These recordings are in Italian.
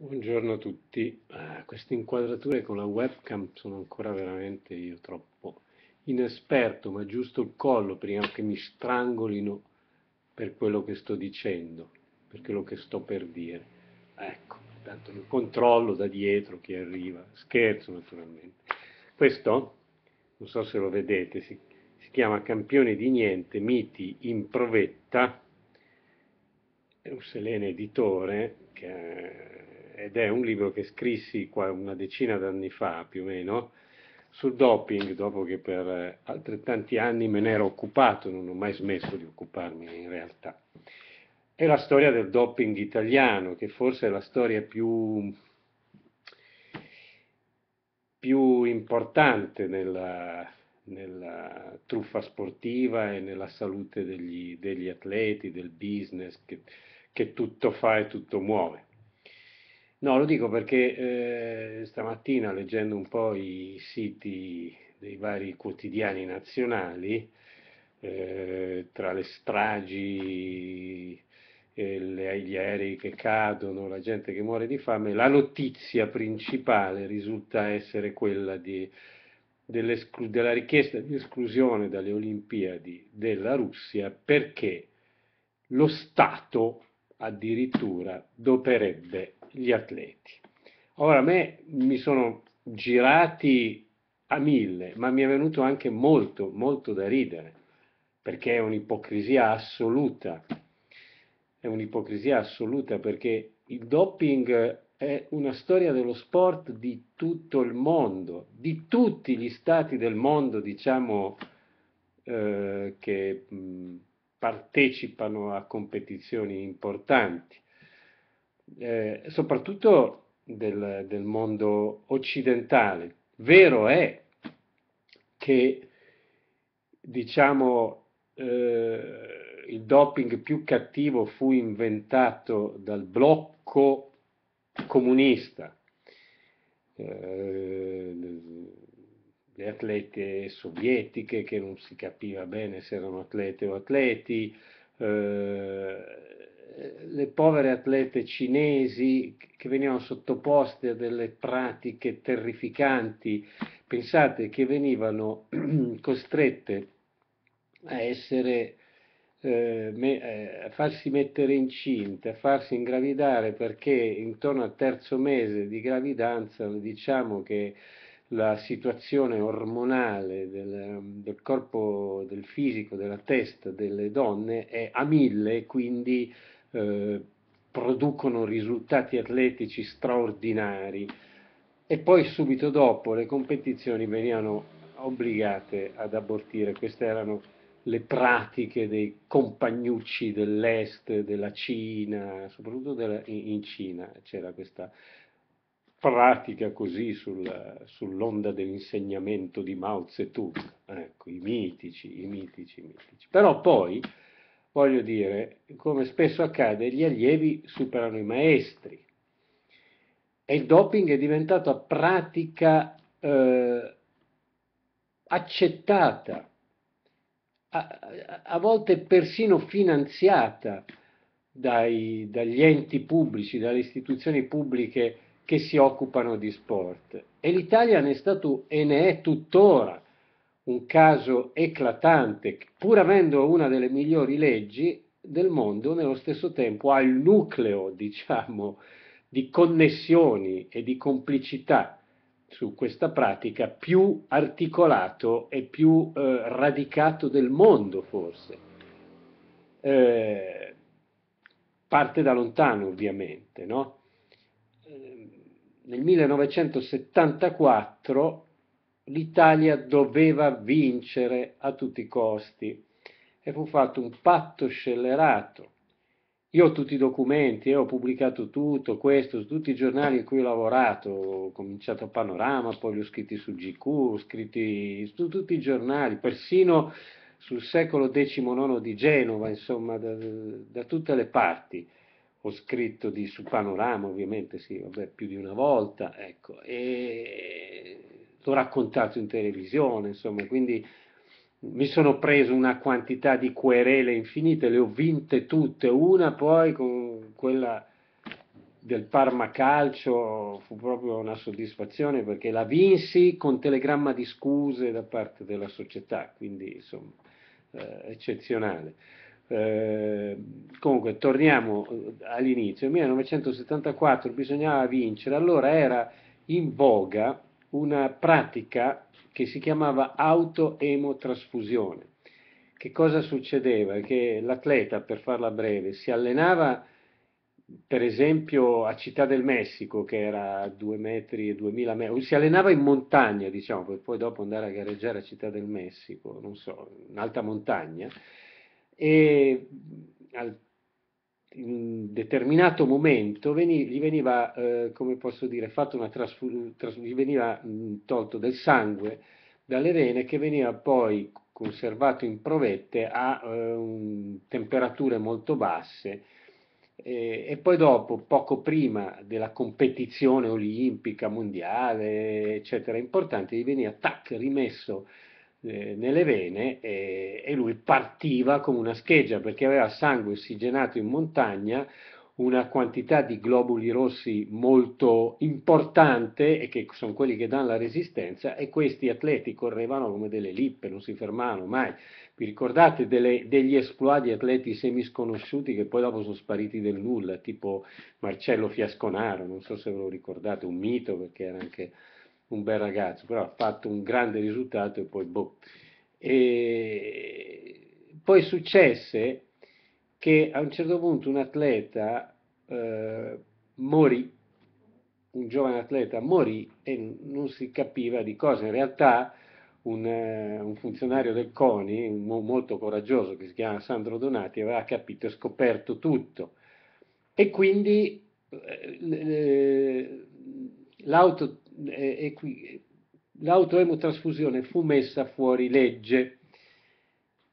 Buongiorno a tutti, ah, queste inquadrature con la webcam sono ancora veramente io troppo inesperto, ma giusto il collo prima che mi strangolino per quello che sto dicendo, per quello che sto per dire. Ecco, intanto lo controllo da dietro chi arriva, scherzo naturalmente. Questo, non so se lo vedete, si, si chiama Campione di Niente, Miti in Provetta, è un Selene editore che ed è un libro che scrissi una decina d'anni fa più o meno sul doping, dopo che per eh, altrettanti anni me ne ero occupato, non ho mai smesso di occuparmi in realtà. È la storia del doping italiano, che forse è la storia più, più importante nella, nella truffa sportiva e nella salute degli, degli atleti, del business che, che tutto fa e tutto muove. No, lo dico perché eh, stamattina leggendo un po' i siti dei vari quotidiani nazionali, eh, tra le stragi, le, gli aerei che cadono, la gente che muore di fame, la notizia principale risulta essere quella di, della richiesta di esclusione dalle Olimpiadi della Russia perché lo Stato addirittura doperebbe gli atleti. Ora a me mi sono girati a mille, ma mi è venuto anche molto, molto da ridere, perché è un'ipocrisia assoluta, è un'ipocrisia assoluta perché il doping è una storia dello sport di tutto il mondo, di tutti gli stati del mondo, diciamo, eh, che... Mh, partecipano a competizioni importanti, eh, soprattutto del, del, mondo occidentale. Vero è che diciamo, eh, il doping più cattivo fu inventato dal blocco comunista, eh, le atlete sovietiche che non si capiva bene se erano atlete o atleti, eh, le povere atlete cinesi che venivano sottoposte a delle pratiche terrificanti, pensate che venivano costrette a essere eh, eh, a farsi mettere incinta, a farsi ingravidare perché intorno al terzo mese di gravidanza diciamo che la situazione ormonale del, del, corpo, del fisico, della testa delle donne è a mille, e quindi eh, producono risultati atletici straordinari. E poi subito dopo le competizioni venivano obbligate ad abortire, queste erano le pratiche dei compagnucci dell'est, della Cina, soprattutto della, in, in Cina c'era questa pratica così sul, sull'onda dell'insegnamento di Mao Zedong, ecco, i mitici, i mitici, i mitici. Però poi, voglio dire, come spesso accade, gli allievi superano i maestri e il doping è diventato pratica eh, accettata, a, a, volte persino finanziata dai, dagli enti pubblici, dalle istituzioni pubbliche che si occupano di sport. E l'Italia ne è stato e ne è tuttora un caso eclatante, pur avendo una delle migliori leggi del mondo, nello stesso tempo ha il nucleo, diciamo, di connessioni e di complicità su questa pratica più articolato e più eh, radicato del mondo, forse. Eh, parte da lontano, ovviamente, no? nel 1974 l'Italia doveva vincere a tutti i costi e fu fatto un patto scellerato. Io ho tutti i documenti, eh, ho pubblicato tutto questo, su tutti i giornali in cui ho lavorato, ho cominciato a Panorama, poi li ho scritti su GQ, ho scritti su tutti i giornali, persino sul secolo XIX di Genova, insomma, da, da tutte le parti ho scritto di, su Panorama, ovviamente, sì, vabbè, più di una volta, ecco, e l'ho raccontato in televisione, insomma, quindi mi sono preso una quantità di querele infinite, le ho vinte tutte, una poi con quella del Parma Calcio fu proprio una soddisfazione perché la vinsi con telegramma di scuse da parte della società, quindi insomma eh, eccezionale. Eh, comunque torniamo eh, all'inizio, nel 1974 bisognava vincere, allora era in voga una pratica che si chiamava autoemotrasfusione. Che cosa succedeva? Che l'atleta, per farla breve, si allenava per esempio a Città del Messico, che era a 2 metri e 2000 metri, si allenava in montagna, diciamo, per poi dopo andare a gareggiare a Città del Messico, non so, in alta montagna, e al, in determinato momento veni, gli veniva, eh, come posso dire, fatto una trasfus- gli veniva mh, tolto del sangue dalle vene che veniva poi conservato in provette a eh, un, temperature molto basse eh, e poi dopo, poco prima della competizione olimpica, mondiale, eccetera, importante, gli veniva tac, rimesso eh, nelle vene e, e lui partiva come una scheggia perché aveva sangue ossigenato in montagna, una quantità di globuli rossi molto importante e che sono quelli che danno la resistenza e questi atleti correvano come delle lippe, non si fermavano mai. Vi ricordate delle, degli esploit di atleti semisconosciuti che poi dopo sono spariti del nulla, tipo Marcello Fiasconaro, non so se ve lo ricordate, un mito perché era anche un bel ragazzo, però ha fatto un grande risultato e poi boh. E poi successe che a un certo punto un atleta eh, morì, un giovane atleta morì e non si capiva di cosa. In realtà un, eh, un, funzionario del CONI, un, molto coraggioso che si chiama Sandro Donati, aveva capito e scoperto tutto. E quindi eh, l'auto e qui l'autoemotrasfusione fu messa fuori legge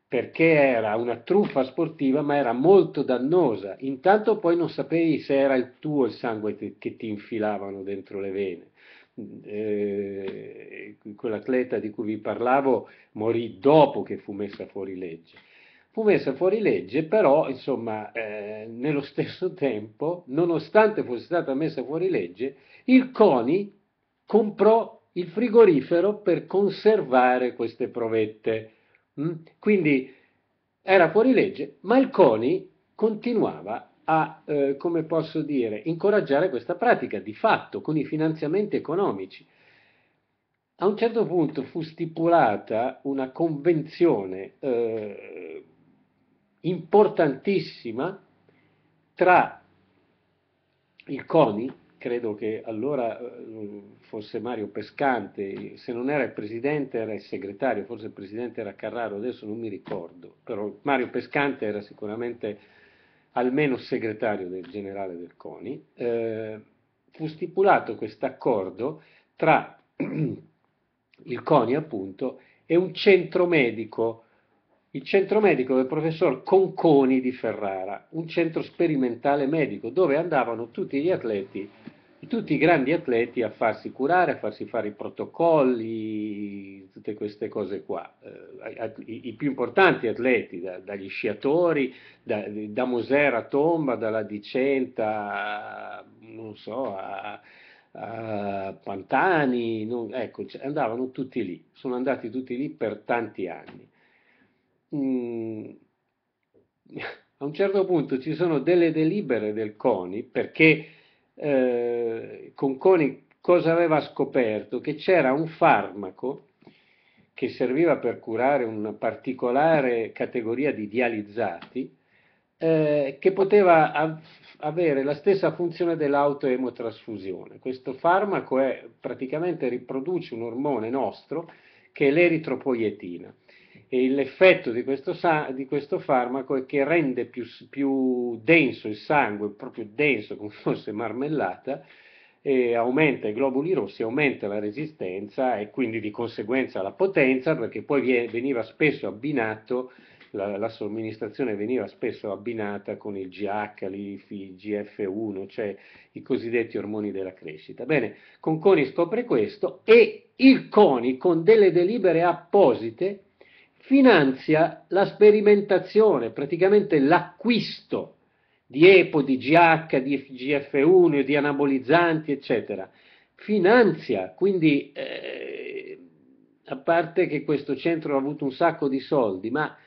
perché era una truffa sportiva ma era molto dannosa. Intanto poi non sapevi se era il tuo il sangue che, che ti infilavano dentro le vene. Eh, quell'atleta di cui vi parlavo morì dopo che fu messa fuori legge. Fu messa fuori legge, però, insomma, eh, nello stesso tempo, nonostante fosse stata messa fuori legge, il CONI comprò il frigorifero per conservare queste provette. Mm? Quindi era fuori legge, ma il CONI continuava a, eh, come posso dire, incoraggiare questa pratica di fatto con i finanziamenti economici. A un certo punto fu stipulata una convenzione eh, importantissima tra il CONI credo che allora eh, fosse Mario Pescante, se non era il presidente era il segretario, forse il presidente era Carraro, adesso non mi ricordo, però Mario Pescante era sicuramente almeno segretario del generale del CONI, eh, fu stipulato questo accordo tra il CONI appunto e un centro medico, il centro medico del professor Conconi di Ferrara, un centro sperimentale medico dove andavano tutti gli atleti tutti i grandi atleti a farsi curare, a farsi fare i protocolli, tutte queste cose qua. Eh, I, più importanti atleti, dagli sciatori, da, da Mosera a Tomba, dalla Dicenta, non so, a, a Pantani, non, ecco, andavano tutti lì, sono andati tutti lì per tanti anni. Mm. A un certo punto ci sono delle delibere del CONI perché eh, Conconi cosa aveva scoperto? Che c'era un farmaco che serviva per curare una particolare categoria di dializzati eh, che poteva av- avere la stessa funzione dell'autoemotrasfusione. Questo farmaco è, praticamente riproduce un ormone nostro che è l'eritropoietina e l'effetto di questo, di questo, farmaco è che rende più, più, denso il sangue, proprio denso come fosse marmellata, aumenta i globuli rossi, aumenta la resistenza e quindi di conseguenza la potenza, perché poi veniva spesso abbinato, la, la somministrazione veniva spesso abbinata con il GH, il gf 1 cioè i cosiddetti ormoni della crescita. Bene, Conconi scopre questo e il CONI con delle delibere apposite finanzia la sperimentazione, praticamente l'acquisto di EPO, di GH, di GF1, di anabolizzanti, eccetera. Finanzia, quindi eh, a parte che questo centro ha avuto un sacco di soldi, ma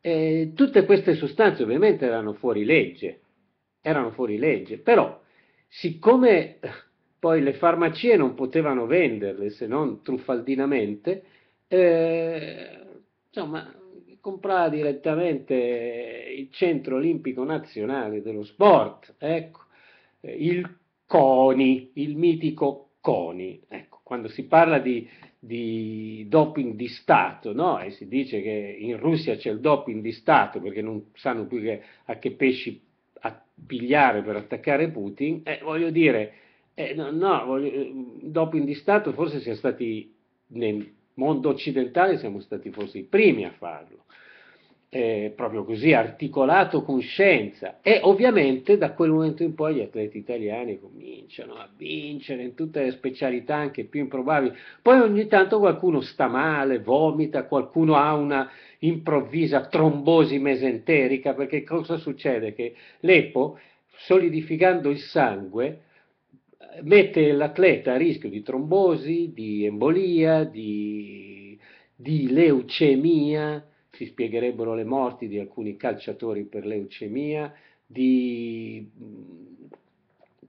eh, tutte queste sostanze ovviamente erano fuori legge, erano fuori legge, però siccome eh, poi le farmacie non potevano venderle se non truffaldinamente, eh, Insomma, comprava direttamente il Centro Olimpico Nazionale dello Sport, ecco, eh, il CONI, il mitico CONI, ecco, quando si parla di, di doping di Stato, no? E si dice che in Russia c'è il doping di Stato perché non sanno più che, a che pesci pigliare per attaccare Putin, eh, voglio dire, eh, no, no voglio, eh, doping di Stato forse sia stati nel mondo occidentale siamo stati forse i primi a farlo, eh, proprio così, articolato con scienza. E ovviamente da quel momento in poi gli atleti italiani cominciano a vincere in tutte le specialità anche più improbabili. Poi ogni tanto qualcuno sta male, vomita, qualcuno ha una improvvisa trombosi mesenterica, perché cosa succede? Che l'EPO, solidificando il sangue, mette l'atleta a rischio di trombosi, di embolia, di, di, leucemia, si spiegherebbero le morti di alcuni calciatori per leucemia, di,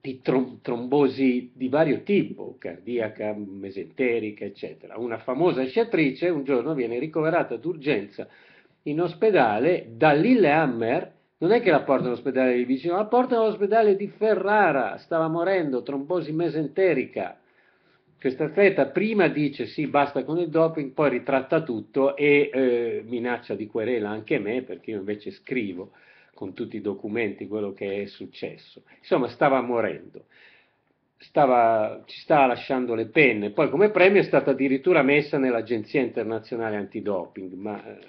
di trom trombosi di vario tipo, cardiaca, mesenterica, eccetera. Una famosa sciatrice un giorno viene ricoverata d'urgenza in ospedale da Lillehammer, non è che la porta all'ospedale di vicino, la porta all'ospedale di Ferrara, stava morendo, trombosi mesenterica. Questa atleta prima dice sì, basta con il doping, poi ritratta tutto e eh, minaccia di querela anche me, perché io invece scrivo con tutti i documenti quello che è successo. Insomma, stava morendo stava, ci stava lasciando le penne. Poi come premio è stata addirittura messa nell'Agenzia Internazionale Antidoping, ma eh,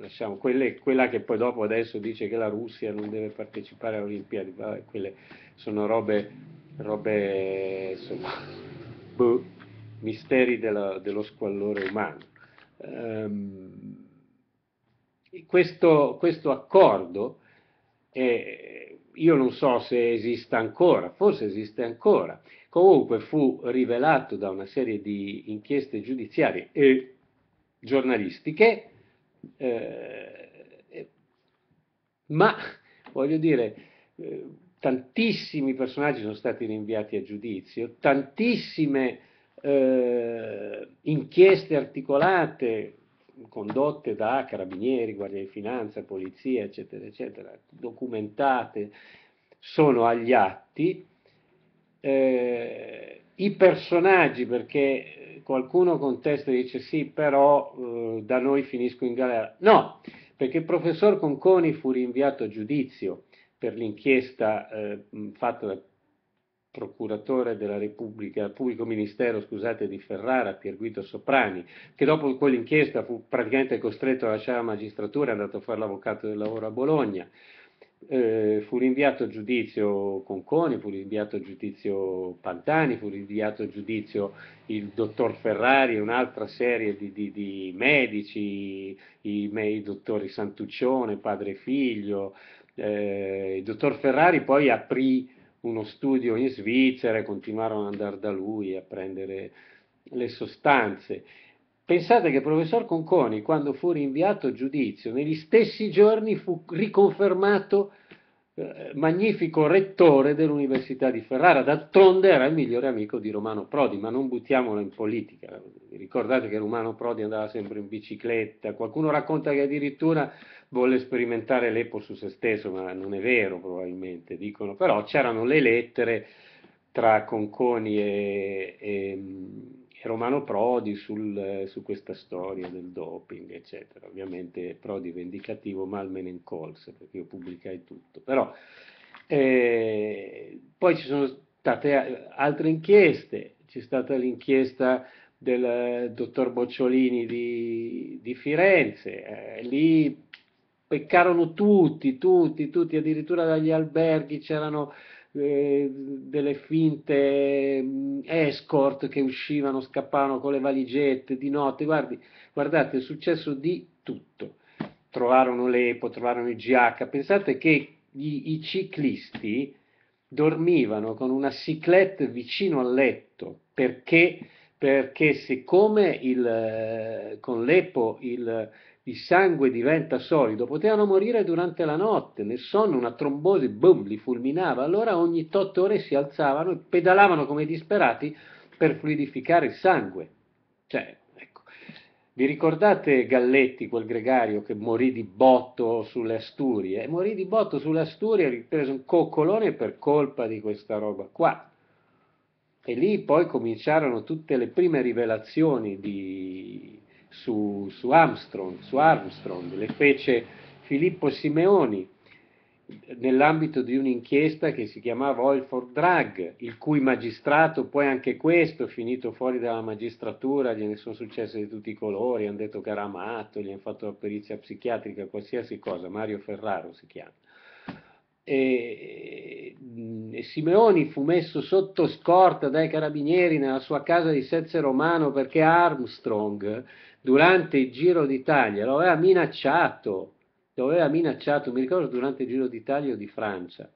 lasciamo quelle, quella che poi dopo adesso dice che la Russia non deve partecipare alle Olimpiadi, vabbè, quelle sono robe, robe insomma, boh, misteri della, dello squallore umano. Um, questo, questo accordo è io non so se esista ancora, forse esiste ancora, comunque fu rivelato da una serie di inchieste giudiziarie e giornalistiche, eh, ma voglio dire, eh, tantissimi personaggi sono stati rinviati a giudizio, tantissime eh, inchieste articolate, condotte da carabinieri, guardia di finanza, polizia, eccetera, eccetera, documentate, sono agli atti. Eh, I personaggi, perché eh, qualcuno contesta e dice sì, però eh, da noi finisco in galera. No, perché il professor Conconi fu rinviato a giudizio per l'inchiesta eh, fatta da procuratore della Repubblica, pubblico ministero scusate, di Ferrara, Pierguido Soprani, che dopo quell'inchiesta fu praticamente costretto a lasciare la magistratura, e è andato a fare l'avvocato del lavoro a Bologna. Eh, fu rinviato a giudizio Conconi, fu rinviato a giudizio Pantani, fu rinviato a giudizio il dottor Ferrari, un'altra serie di, di, di medici, i, i dottori Santuccione, padre e figlio. Eh, il dottor Ferrari poi aprì uno studio in Svizzera e continuarono ad andare da lui a prendere le sostanze. Pensate che il professor Conconi, quando fu rinviato a giudizio, negli stessi giorni fu riconfermato eh, magnifico rettore dell'Università di Ferrara, d'altronde era il migliore amico di Romano Prodi, ma non buttiamolo in politica. Ricordate che Romano Prodi andava sempre in bicicletta, qualcuno racconta che addirittura volle sperimentare l'Epo su se stesso, ma non è vero probabilmente, dicono, però c'erano le lettere tra Conconi e, e Romano Prodi sul, eh, su questa storia del doping, eccetera. Ovviamente Prodi vendicativo, Malmen in colse, perché io pubblicai tutto. Però eh, poi ci sono state eh, altre inchieste, c'è stata l'inchiesta del eh, dottor Bocciolini di, di Firenze, eh, lì peccarono tutti, tutti, tutti, addirittura dagli alberghi c'erano eh, delle finte mm, escort che uscivano, scappavano con le valigette di notte, Guardi, guardate, è successo di tutto. Trovarono l'Epo, trovarono il GH, pensate che gli, i ciclisti dormivano con una ciclette vicino al letto perché perché siccome il, eh, con l'EPO il, il sangue diventa solido, potevano morire durante la notte, nel sonno una trombosi, boom, li fulminava, allora ogni 8 ore si alzavano e pedalavano come disperati per fluidificare il sangue. Cioè, ecco. Vi ricordate Galletti, quel gregario che morì di botto sulle Asturie? Morì di botto sulle Asturie, ripreso un coccolone per colpa di questa roba qua. E lì poi cominciarono tutte le prime rivelazioni di su, su, Armstrong, su Armstrong, le fece Filippo Simeoni nell'ambito di un'inchiesta che si chiamava Oil for Drug, il cui magistrato, poi anche questo, finito fuori dalla magistratura, gliene sono successe di tutti i colori, hanno detto che era amato, gli hanno fatto la perizia psichiatrica, qualsiasi cosa, Mario Ferraro si chiama. E, e Simeoni fu messo sotto scorta dai carabinieri nella sua casa di Sezze Romano perché Armstrong durante il Giro d'Italia, lo aveva minacciato, lo aveva minacciato, mi ricordo durante il Giro d'Italia o di Francia,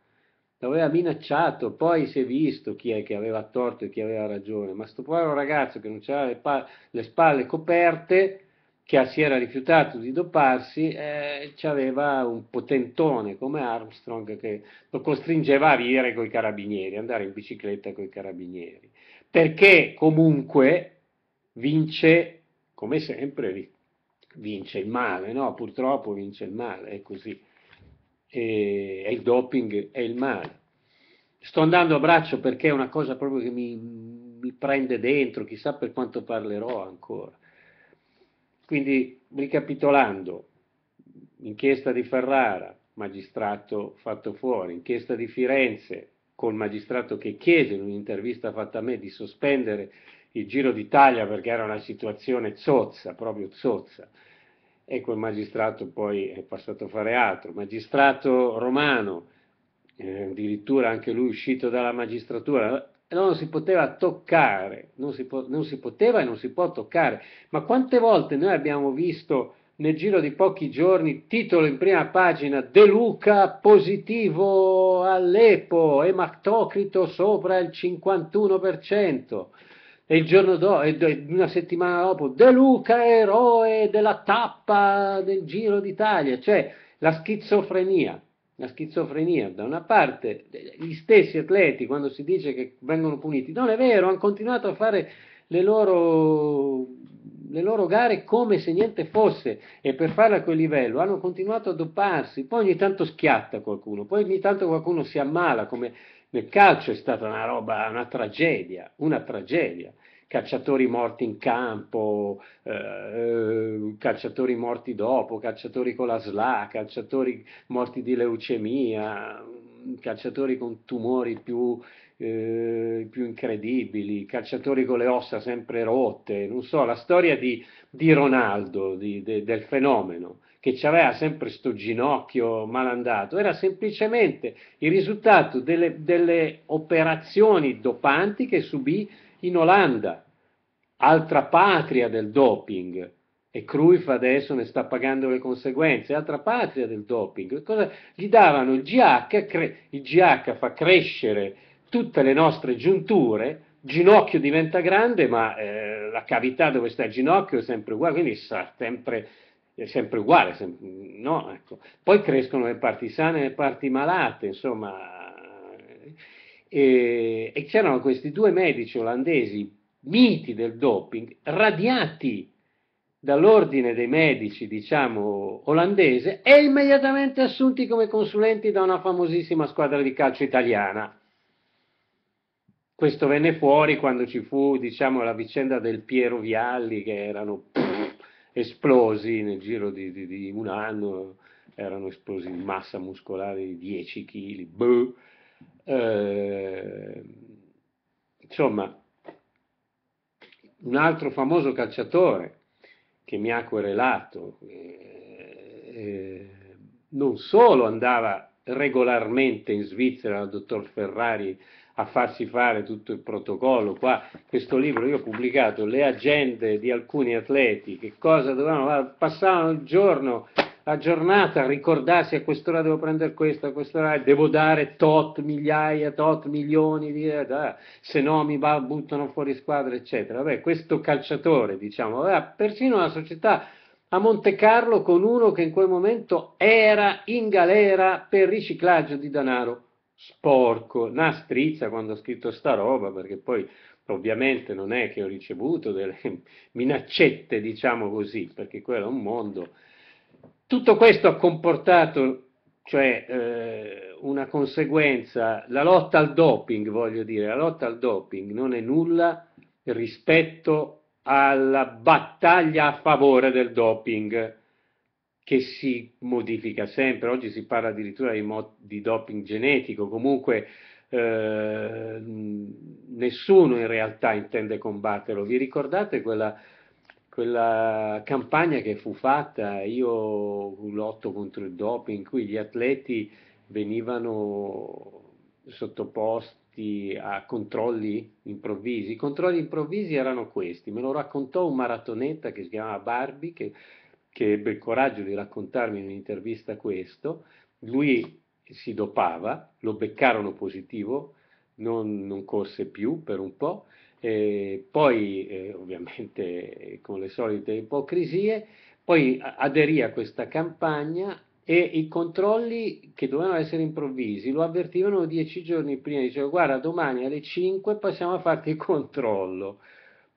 lo aveva minacciato, poi si è visto chi è che aveva torto e chi aveva ragione, ma sto povero ragazzo che non aveva le, le, spalle coperte, che si era rifiutato di doparsi, eh, aveva un potentone come Armstrong che lo costringeva a vivere con i carabinieri, andare in bicicletta con i carabinieri, perché comunque vince come sempre vince il male, no? purtroppo vince il male, è così. E il doping è il male. Sto andando a braccio perché è una cosa proprio che mi, mi prende dentro, chissà per quanto parlerò ancora. Quindi, ricapitolando, inchiesta di Ferrara, magistrato fatto fuori, inchiesta di Firenze, col magistrato che chiese in un'intervista fatta a me di sospendere il Giro d'Italia perché era una situazione zozza, proprio zozza. E quel magistrato poi è passato a fare altro. Magistrato romano, eh, addirittura anche lui uscito dalla magistratura, non si poteva toccare, non si, po- non si poteva e non si può toccare. Ma quante volte noi abbiamo visto nel giro di pochi giorni, titolo in prima pagina, De Luca positivo all'Epo, ematocrito sopra il 51%. E il giorno dopo, una settimana dopo, De Luca eroe della tappa del Giro d'Italia, cioè la schizofrenia. La schizofrenia, da una parte, gli stessi atleti, quando si dice che vengono puniti, non è vero, hanno continuato a fare le loro, le loro gare come se niente fosse e per farla a quel livello hanno continuato a dopparsi, poi ogni tanto schiatta qualcuno, poi ogni tanto qualcuno si ammala come nel calcio è stata una roba, una tragedia, una tragedia. Cacciatori morti in campo, eh, eh cacciatori morti dopo, cacciatori con la SLA, cacciatori morti di leucemia, cacciatori con tumori più, eh, più incredibili, cacciatori con le ossa sempre rotte, non so, la storia di, di Ronaldo, di, de, del fenomeno, che aveva sempre questo ginocchio malandato, era semplicemente il risultato delle, delle operazioni dopanti che subì in Olanda, altra patria del doping. E Cruyff adesso ne sta pagando le conseguenze, altra patria del doping. Cosa? Gli davano il GH, cre- il GH fa crescere tutte le nostre giunture, ginocchio diventa grande, ma eh, la cavità dove sta il ginocchio è sempre uguale, quindi sarà sempre è sempre uguale, sempre, no, ecco. poi crescono le parti sane e le parti malate, insomma, e, e c'erano questi due medici olandesi, miti del doping, radiati dall'ordine dei medici, diciamo, olandese e immediatamente assunti come consulenti da una famosissima squadra di calcio italiana. Questo venne fuori quando ci fu, diciamo, la vicenda del Piero Vialli, che erano esplosi nel giro di, di, di un anno, erano esplosi in massa muscolare di 10 kg, boh. eh, insomma, un altro famoso calciatore che mi ha querelato, eh, eh, non solo andava regolarmente in Svizzera dal dottor Ferrari a farsi fare tutto il protocollo. Qua questo libro io ho pubblicato le agende di alcuni atleti, che cosa dovevano, fare, passavano il giorno, la giornata a ricordarsi a quest'ora devo prendere questo, a quest'ora devo dare tot migliaia, tot milioni, di, eh, da, se no mi buttano fuori squadra, eccetera. Vabbè, questo calciatore, diciamo, aveva persino la società a Monte Carlo con uno che in quel momento era in galera per riciclaggio di denaro sporco, una strizza quando ho scritto sta roba, perché poi ovviamente non è che ho ricevuto delle minaccette, diciamo così, perché quello è un mondo. Tutto questo ha comportato, cioè, eh, una conseguenza, la lotta al doping, voglio dire, la lotta al doping non è nulla rispetto alla battaglia a favore del doping che si modifica sempre, oggi si parla addirittura di, di doping genetico, comunque eh, nessuno in realtà intende combatterlo. Vi ricordate quella, quella campagna che fu fatta, io lotto contro il doping, in cui gli atleti venivano sottoposti a controlli improvvisi. I controlli improvvisi erano questi, me lo raccontò un maratonetta che si chiamava Barbie, che che ebbe il coraggio di raccontarmi in un'intervista questo, lui si dopava, lo beccarono positivo, non, non corse più per un po', eh, poi eh, ovviamente eh, con le solite ipocrisie, poi aderì a questa campagna e i controlli che dovevano essere improvvisi lo avvertivano dieci giorni prima, diceva guarda domani alle 5 passiamo a farti il controllo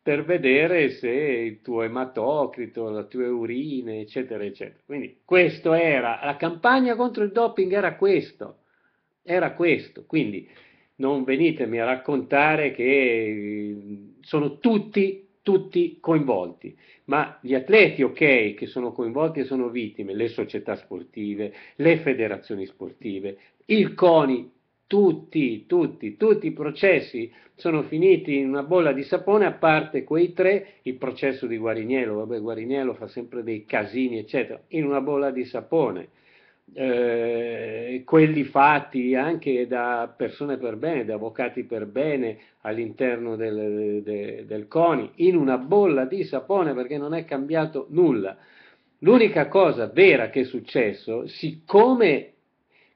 per vedere se il tuo ematocrito, le tue urine, eccetera, eccetera. Quindi questo era, la campagna contro il doping era questo, era questo. Quindi non venitemi a raccontare che sono tutti, tutti coinvolti, ma gli atleti, ok, che sono coinvolti e sono vittime, le società sportive, le federazioni sportive, il CONI tutti, tutti, tutti i processi sono finiti in una bolla di sapone, a parte quei tre, il processo di Guariniello, vabbè Guariniello fa sempre dei casini, eccetera, in una bolla di sapone. Eh, quelli fatti anche da persone per bene, da avvocati per bene all'interno del, de, del CONI, in una bolla di sapone perché non è cambiato nulla. L'unica cosa vera che è successo, siccome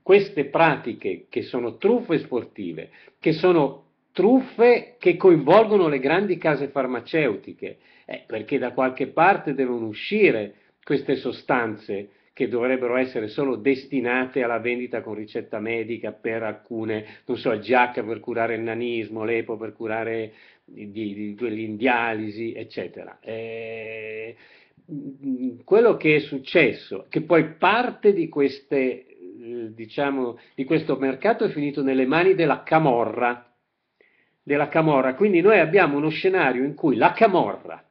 queste pratiche che sono truffe sportive, che sono truffe che coinvolgono le grandi case farmaceutiche, eh, perché da qualche parte devono uscire queste sostanze che dovrebbero essere solo destinate alla vendita con ricetta medica per alcune, non so, il GH per curare il nanismo, l'EPO per curare in dialisi, eccetera. Eh, quello che è successo, che poi parte di queste eh, diciamo, di questo mercato è finito nelle mani della Camorra, della Camorra. Quindi noi abbiamo uno scenario in cui la Camorra,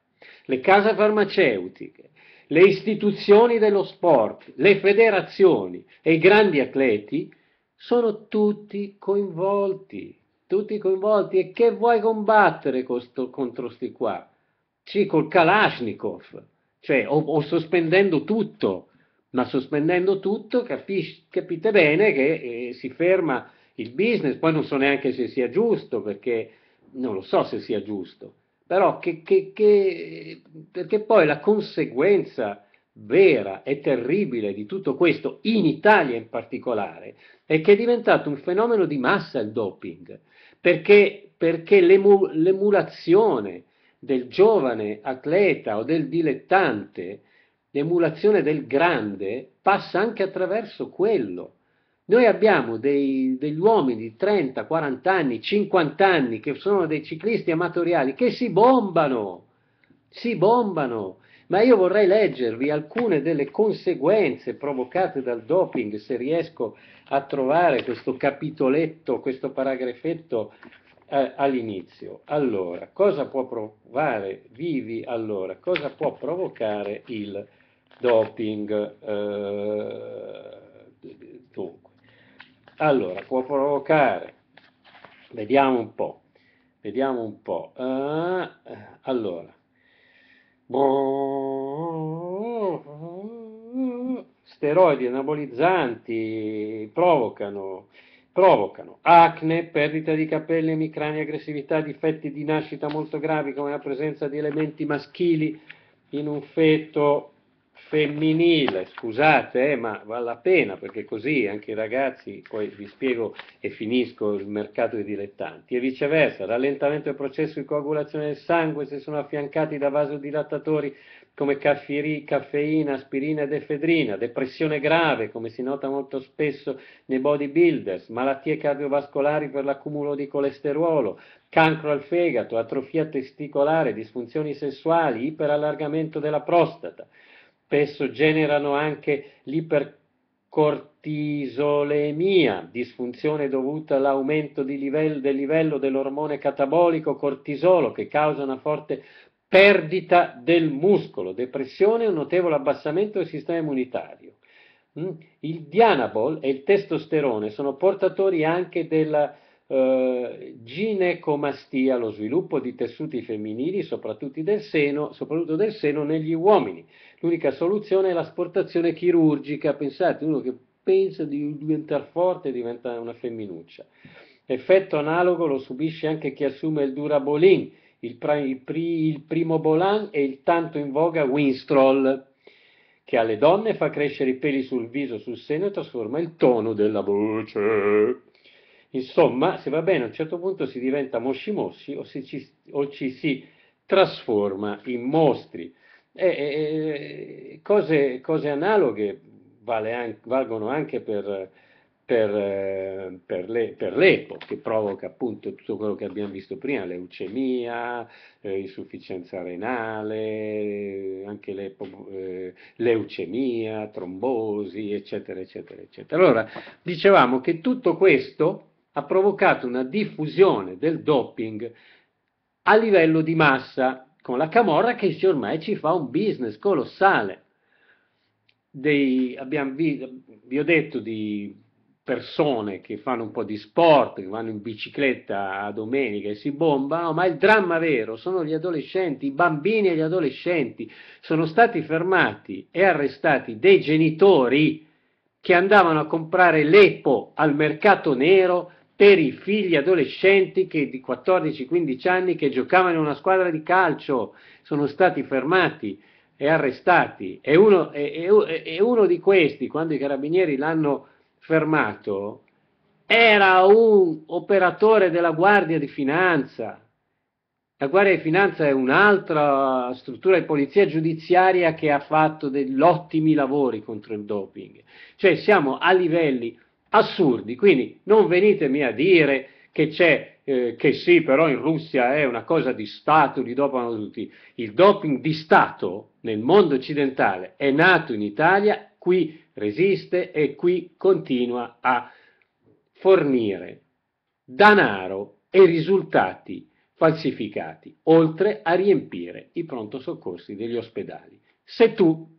le case farmaceutiche, le istituzioni dello sport, le federazioni e i grandi atleti sono tutti coinvolti, tutti coinvolti. E che vuoi combattere contro questi qua? Sì, col Kalashnikov, cioè, o, o sospendendo tutto, ma sospendendo tutto capisci, capite bene che eh, si ferma il business, poi non so neanche se sia giusto, perché non lo so se sia giusto, però che, che, che, perché poi la conseguenza vera e terribile di tutto questo, in Italia in particolare, è che è diventato un fenomeno di massa il doping, perché, perché l'emu, l'emulazione del giovane atleta o del dilettante l'emulazione del grande passa anche attraverso quello. Noi abbiamo dei, degli uomini di 30, 40 anni, 50 anni che sono dei ciclisti amatoriali che si bombano, si bombano. Ma io vorrei leggervi alcune delle conseguenze provocate dal doping, se riesco a trovare questo capitoletto, questo paragrafetto eh, all'inizio. Allora, cosa può provare, vivi allora, cosa può provocare il doping? doping. Eh, dunque. Allora, può provocare, vediamo un po', vediamo un po'. Uh, allora, steroidi anabolizzanti provocano, provocano, acne, perdita di capelli, emicrania, aggressività, difetti di nascita molto gravi come la presenza di elementi maschili in un feto femminile, scusate, eh, ma vale la pena perché così anche i ragazzi, poi vi spiego e finisco il mercato dei dilettanti, e viceversa, rallentamento del processo di coagulazione del sangue se sono affiancati da vasodilattatori come caffiri, caffeina, aspirina ed efedrina, depressione grave come si nota molto spesso nei bodybuilders, malattie cardiovascolari per l'accumulo di colesterolo, cancro al fegato, atrofia testicolare, disfunzioni sessuali, iperallargamento della prostata spesso generano anche l'ipercortisolemia, disfunzione dovuta all'aumento livello, del livello dell'ormone catabolico cortisolo che causa una forte perdita del muscolo, depressione e un notevole abbassamento del sistema immunitario. Mm? Il dianabol e il testosterone sono portatori anche della eh, ginecomastia, lo sviluppo di tessuti femminili, soprattutto del, seno, soprattutto del seno negli uomini. L'unica soluzione è l'asportazione chirurgica. Pensate, uno che pensa di diventare forte diventa una femminuccia. Effetto analogo lo subisce anche chi assume il Durabolin, il, il, pri, il primo Bolan e il tanto in voga Winstrol che alle donne fa crescere i peli sul viso, sul seno e trasforma il tono della voce. Insomma, se va bene, a un certo punto si diventa mosci mosci o, ci, o ci si trasforma in mostri. E, e, cose, cose, analoghe vale anche, valgono anche per, per, per, le, per, l'EPO, che provoca appunto tutto quello che abbiamo visto prima, leucemia, eh, insufficienza renale, anche l'epo, eh, leucemia, trombosi, eccetera, eccetera, eccetera. Allora, dicevamo che tutto questo ha provocato una diffusione del doping a livello di massa, con la Camorra che ormai ci fa un business colossale. Dei, abbiamo vi, vi ho detto di persone che fanno un po' di sport, che vanno in bicicletta a domenica e si bombano, ma il dramma vero sono gli adolescenti, i bambini e gli adolescenti. Sono stati fermati e arrestati dei genitori che andavano a comprare l'EPO al mercato nero per i figli adolescenti che, di 14-15 anni che giocavano in una squadra di calcio sono stati fermati e arrestati e uno, e, e, e uno di questi quando i carabinieri l'hanno fermato era un operatore della Guardia di Finanza. La Guardia di Finanza è un'altra struttura di polizia giudiziaria che ha fatto degli ottimi lavori contro il doping. Cioè siamo a livelli assurdi. Quindi non venitemi a dire che c'è eh, che sì, però in Russia è una cosa di Stato, di dopano tutti. Il doping di Stato nel mondo occidentale è nato in Italia, qui resiste e qui continua a fornire danaro e risultati falsificati, oltre a riempire i pronto soccorsi degli ospedali. Se tu